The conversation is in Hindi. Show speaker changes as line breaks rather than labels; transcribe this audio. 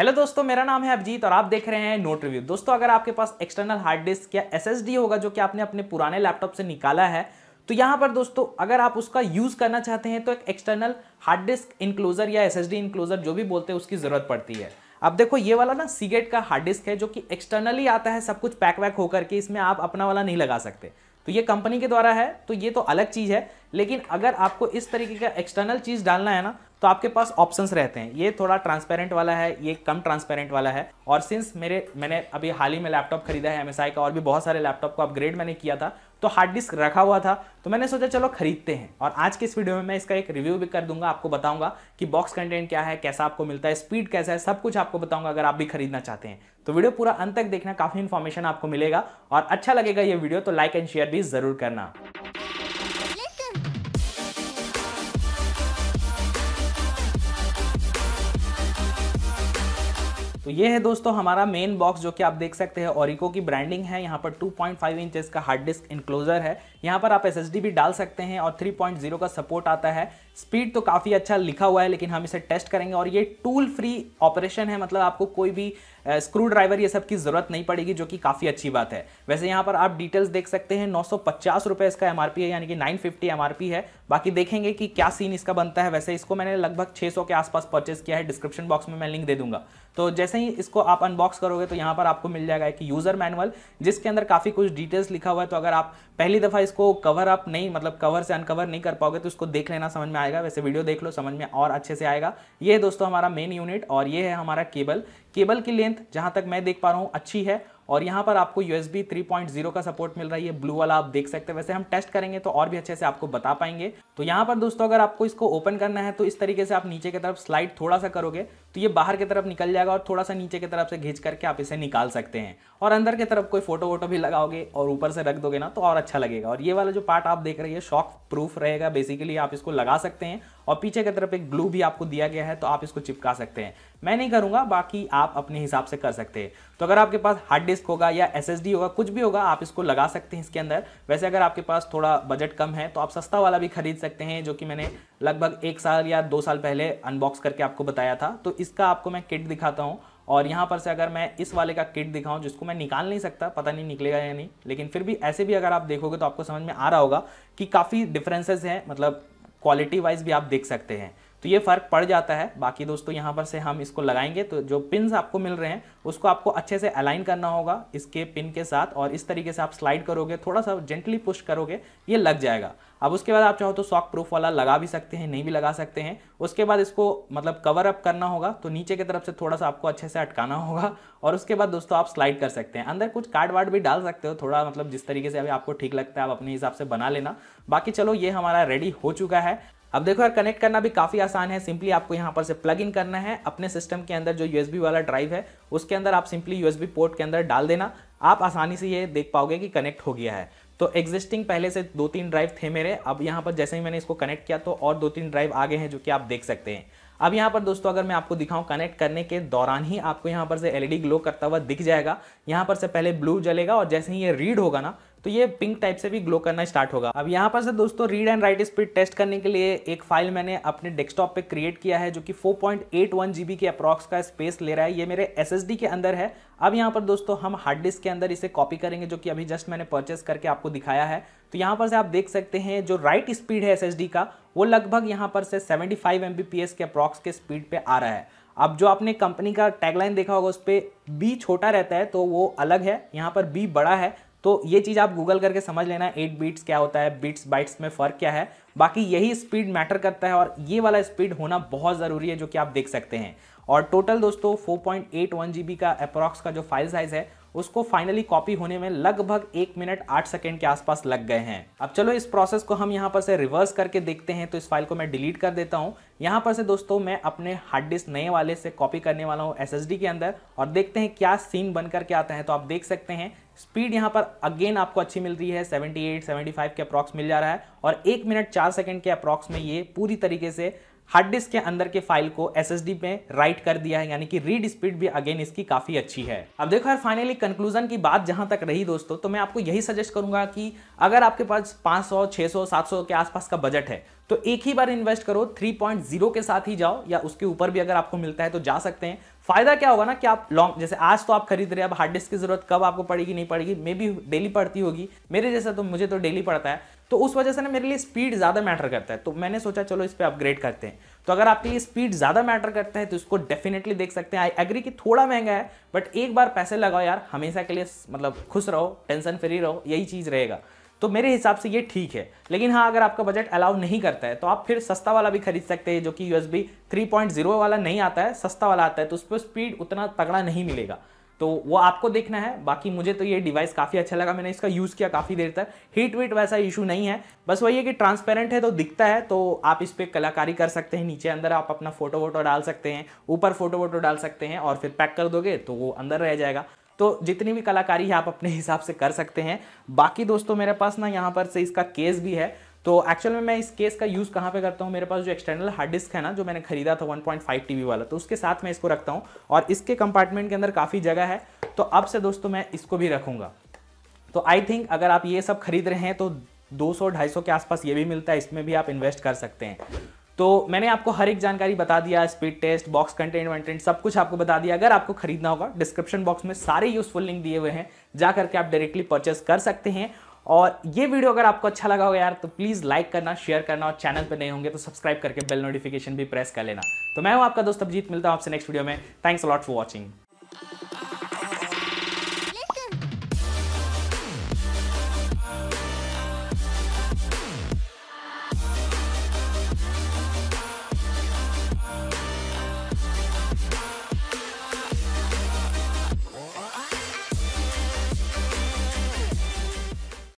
हेलो दोस्तों मेरा नाम है अभिजीत और आप देख रहे हैं नोट रिव्यू दोस्तों अगर आपके पास एक्सटर्नल हार्ड डिस्क या एसएसडी होगा जो कि आपने अपने पुराने लैपटॉप से निकाला है तो यहां पर दोस्तों अगर आप उसका यूज़ करना चाहते हैं तो एक एक्सटर्नल हार्ड डिस्क इंक्लोजर या एसएसडी इंक्लोजर जो भी बोलते हैं उसकी ज़रूरत पड़ती है अब देखो ये वाला ना सीगेट का हार्ड डिस्क है जो कि एक्सटर्नली आता है सब कुछ पैक वैक होकर के इसमें आप अपना वाला नहीं लगा सकते तो ये कंपनी के द्वारा है तो ये तो अलग चीज़ है लेकिन अगर आपको इस तरीके का एक्सटर्नल चीज़ डालना है ना तो आपके पास ऑप्शंस रहते हैं ये थोड़ा ट्रांसपेरेंट वाला है ये कम ट्रांसपेरेंट वाला है और सिंस मेरे मैंने अभी हाल ही में लैपटॉप खरीदा है एम का और भी बहुत सारे लैपटॉप को अपग्रेड मैंने किया था तो हार्ड डिस्क रखा हुआ था तो मैंने सोचा चलो खरीदते हैं और आज के इस वीडियो में मैं इसका एक रिव्यू भी कर दूंगा आपको बताऊंगा कि बॉक्स कंटेंट क्या है कैसा आपको मिलता है स्पीड कैसा है सब कुछ आपको बताऊंगा अगर आप भी खरीदना चाहते हैं तो वीडियो पूरा अंत तक देखना काफ़ी इन्फॉर्मेशन आपको मिलेगा और अच्छा लगेगा ये वीडियो तो लाइक एंड शेयर भी ज़रूर करना तो ये है दोस्तों हमारा मेन बॉक्स जो कि आप देख सकते हैं ओरिको की ब्रांडिंग है यहाँ पर 2.5 पॉइंट का हार्ड डिस्क इंक्लोजर है यहाँ पर आप एस भी डाल सकते हैं और 3.0 का सपोर्ट आता है स्पीड तो काफ़ी अच्छा लिखा हुआ है लेकिन हम इसे टेस्ट करेंगे और ये टूल फ्री ऑपरेशन है मतलब आपको कोई भी स्क्रू ड्राइवर ये सब की ज़रूरत नहीं पड़ेगी जो कि काफ़ी अच्छी बात है वैसे यहाँ पर आप डिटेल्स देख सकते हैं नौ रुपए इसका एम है यानी कि नाइन फिफ्टी है बाकी देखेंगे कि क्या सीन इसका बनता है वैसे इसको मैंने लगभग 600 के आसपास परचेस किया है डिस्क्रिप्शन बॉक्स में मैं लिंक दे दूंगा तो जैसे ही इसको आप अनबॉक्स करोगे तो यहाँ पर आपको मिल जाएगा एक यूज़र मैनुअल जिसके अंदर काफ़ी कुछ डिटेल्स लिखा हुआ है तो अगर आप पहली दफ़ा इसको कवर अप नहीं मतलब कवर से अनकवर नहीं कर पाओगे तो इसको देख लेना समझ में आएगा वैसे वीडियो देख लो समझ में और अच्छे से आएगा ये है दोस्तों हमारा मेन यूनिट और ये है हमारा केबल केबल की लेंथ जहां तक मैं देख पा रहा हूं अच्छी है और यहाँ पर आपको USB 3.0 का सपोर्ट मिल रही है ब्लू वाला आप देख सकते हैं वैसे हम टेस्ट करेंगे तो और भी अच्छे से आपको बता पाएंगे तो यहाँ पर दोस्तों अगर आपको इसको ओपन करना है तो इस तरीके से आप नीचे की तरफ स्लाइड थोड़ा सा करोगे तो ये बाहर की तरफ निकल जाएगा और थोड़ा सा नीचे की तरफ से घींच करके आप इसे निकाल सकते हैं और अंदर की तरफ कोई फोटो वोटो भी लगाओगे और ऊपर से रख दोगे ना तो और अच्छा लगेगा और ये वाला जो पार्ट आप देख रहे हैं शॉक प्रूफ रहेगा बेसिकली आप इसको लगा सकते हैं और पीछे की तरफ एक ग्लू भी आपको दिया गया है तो आप इसको चिपका सकते हैं मैं नहीं करूँगा बाकी आप अपने हिसाब से कर सकते हैं तो अगर आपके पास हार्ड डिस्क डिस्क होगा या एस होगा कुछ भी होगा आप इसको लगा सकते हैं इसके अंदर वैसे अगर आपके पास थोड़ा बजट कम है तो आप सस्ता वाला भी खरीद सकते हैं जो कि मैंने लगभग एक साल या दो साल पहले अनबॉक्स करके आपको बताया था तो इसका आपको मैं किट दिखाता हूँ और यहाँ पर से अगर मैं इस वाले का किट दिखाऊं जिसको मैं निकाल नहीं सकता पता नहीं निकलेगा या नहीं लेकिन फिर भी ऐसे भी अगर आप देखोगे तो आपको समझ में आ रहा होगा कि काफ़ी डिफरेंसेस हैं मतलब क्वालिटी वाइज भी आप देख सकते हैं तो ये फ़र्क पड़ जाता है बाकी दोस्तों यहाँ पर से हम इसको लगाएंगे तो जो पिन आपको मिल रहे हैं उसको आपको अच्छे से अलाइन करना होगा इसके पिन के साथ और इस तरीके से आप स्लाइड करोगे थोड़ा सा जेंटली पुश करोगे ये लग जाएगा अब उसके बाद आप चाहो तो सॉक प्रूफ वाला लगा भी सकते हैं नहीं भी लगा सकते हैं उसके बाद इसको मतलब कवर अप करना होगा तो नीचे की तरफ से थोड़ा सा आपको अच्छे से अटकाना होगा और उसके बाद दोस्तों आप स्लाइड कर सकते हैं अंदर कुछ कार्ड वार्ड भी डाल सकते हो थोड़ा मतलब जिस तरीके से अभी आपको ठीक लगता है आप अपने हिसाब से बना लेना बाकी चलो ये हमारा रेडी हो चुका है अब देखो यार कनेक्ट करना भी काफ़ी आसान है सिंपली आपको यहाँ पर से प्लग इन करना है अपने सिस्टम के अंदर जो यूएसबी वाला ड्राइव है उसके अंदर आप सिंपली यूएसबी पोर्ट के अंदर डाल देना आप आसानी से ये देख पाओगे कि कनेक्ट हो गया है तो एग्जिस्टिंग पहले से दो तीन ड्राइव थे मेरे अब यहाँ पर जैसे ही मैंने इसको कनेक्ट किया तो और दो तीन ड्राइव आगे हैं जो कि आप देख सकते हैं अब यहाँ पर दोस्तों अगर मैं आपको दिखाऊं कनेक्ट करने के दौरान ही आपको यहाँ पर से एलईडी ग्लो e करता हुआ दिख जाएगा यहाँ पर से पहले ब्लू जलेगा और जैसे ही ये रीड होगा ना तो ये पिंक टाइप से भी ग्लो करना स्टार्ट होगा अब यहाँ पर से दोस्तों read and write speed test करने के लिए एक फाइल मैंने अपने डेस्कटॉप पे क्रिएट किया है जो कि 4.81 जीबी के अप्रॉक्स का स्पेस ले रहा है ये मेरे एसएसडी के अंदर है अब यहाँ पर दोस्तों हम हार्ड डिस्क के अंदर इसे कॉपी करेंगे जो कि अभी जस्ट मैंने परचेस करके आपको दिखाया है तो यहाँ पर से आप देख सकते हैं जो राइट स्पीड है एस का वो लगभग यहाँ पर से सेवेंटी फाइव के अप्रॉक्स के स्पीड पर आ रहा है अब जो आपने कंपनी का टैगलाइन देखा होगा उस पर बी छोटा रहता है तो वो अलग है यहाँ पर बी बड़ा है तो ये चीज़ आप गूगल करके समझ लेना एट बीट्स क्या होता है बीट्स बाइट्स में फ़र्क क्या है बाकी यही स्पीड मैटर करता है और ये वाला स्पीड होना बहुत ज़रूरी है जो कि आप देख सकते हैं और टोटल दोस्तों 4.81 जीबी का अप्रॉक्स का जो फाइल साइज है उसको फाइनली कॉपी होने में लगभग एक मिनट आठ सेकेंड के आसपास लग गए हैं अब चलो इस प्रोसेस को हम यहाँ पर से रिवर्स करके देखते हैं तो इस फाइल को मैं डिलीट कर देता हूँ यहाँ पर से दोस्तों मैं अपने हार्ड डिस्क नए वाले से कॉपी करने वाला हूँ एस के अंदर और देखते हैं क्या सीन बन करके आता है तो आप देख सकते हैं स्पीड यहाँ पर अगेन आपको अच्छी मिल रही है 78, 75 के अप्रॉक्स मिल जा रहा है और एक मिनट चार सेकंड के अप्रॉक्स में ये पूरी तरीके से हार्ड डिस्क के अंदर के फाइल को डी में राइट कर दिया है यानी कि रीड स्पीड भी अगेन इसकी काफी अच्छी है अब देखो यार फाइनली कंक्लूजन की बात जहां तक रही दोस्तों तो मैं आपको यही सजेस्ट करूंगा कि अगर आपके पास 500, 600, 700 के आसपास का बजट है तो एक ही बार इन्वेस्ट करो 3.0 के साथ ही जाओ या उसके ऊपर भी अगर आपको मिलता है तो जा सकते हैं फायदा क्या होगा ना कि आप लॉन्ग जैसे आज तो आप खरीद रहे हैं अब हार्ड डिस्क की जरूरत कब आपको पड़ेगी नहीं पड़ेगी मे बी डेली पड़ती होगी मेरे जैसा तो मुझे तो डेली पड़ता है तो उस वजह से ना मेरे लिए स्पीड ज़्यादा मैटर करता है तो मैंने सोचा चलो इस पर अपग्रेड करते हैं तो अगर आपके लिए स्पीड ज़्यादा मैटर करता है तो इसको डेफिनेटली देख सकते हैं आई एग्री कि थोड़ा महंगा है बट एक बार पैसे लगाओ यार हमेशा के लिए मतलब खुश रहो टेंशन फ्री रहो यही चीज़ रहेगा तो मेरे हिसाब से ये ठीक है लेकिन हाँ अगर आपका बजट अलाउ नहीं करता है तो आप फिर सस्ता वाला भी खरीद सकते हैं जो कि यू एस वाला नहीं आता है सस्ता वाला आता है तो उस पर स्पीड उतना तगड़ा नहीं मिलेगा तो वो आपको देखना है बाकी मुझे तो ये डिवाइस काफ़ी अच्छा लगा मैंने इसका यूज़ किया काफ़ी देर तक हीट वीट वैसा इशू नहीं है बस वही है कि ट्रांसपेरेंट है तो दिखता है तो आप इस पर कलाकारी कर सकते हैं नीचे अंदर आप अपना फोटो वोटो डाल सकते हैं ऊपर फोटो वोटो डाल सकते हैं और फिर पैक कर दोगे तो वो अंदर रह जाएगा तो जितनी भी कलाकारी है आप अपने हिसाब से कर सकते हैं बाकी दोस्तों मेरे पास ना यहाँ पर से इसका केस भी है तो एक्चुअल में मैं इस केस का यूज़ कहाँ पे करता हूँ मेरे पास जो एक्सटर्नल हार्ड डिस्क है ना जो मैंने खरीदा था 1.5 टीबी वाला तो उसके साथ मैं इसको रखता हूँ और इसके कंपार्टमेंट के अंदर काफ़ी जगह है तो अब से दोस्तों मैं इसको भी रखूँगा तो आई थिंक अगर आप ये सब खरीद रहे हैं तो दो सौ के आसपास ये भी मिलता है इसमें भी आप इन्वेस्ट कर सकते हैं तो मैंने आपको हर एक जानकारी बता दिया स्पीड टेस्ट बॉक्स कंटेंट वंटेंट सब कुछ आपको बता दिया अगर आपको खरीदना होगा डिस्क्रिप्शन बॉक्स में सारे यूजफुल लिंक दिए हुए हैं जा करके आप डायरेक्टली परचेस कर सकते हैं और ये वीडियो अगर आपको अच्छा लगा होगा यार तो प्लीज़ लाइक करना शेयर करना और चैनल पर नहीं होंगे तो सब्सक्राइब करके बेल नोटिफिकेशन भी प्रेस कर लेना तो मैं हूँ आपका दोस्त अभिजीत मिलता हूँ आपसे नेक्स्ट वीडियो में थैंक्स अलॉट फॉर वॉचिंग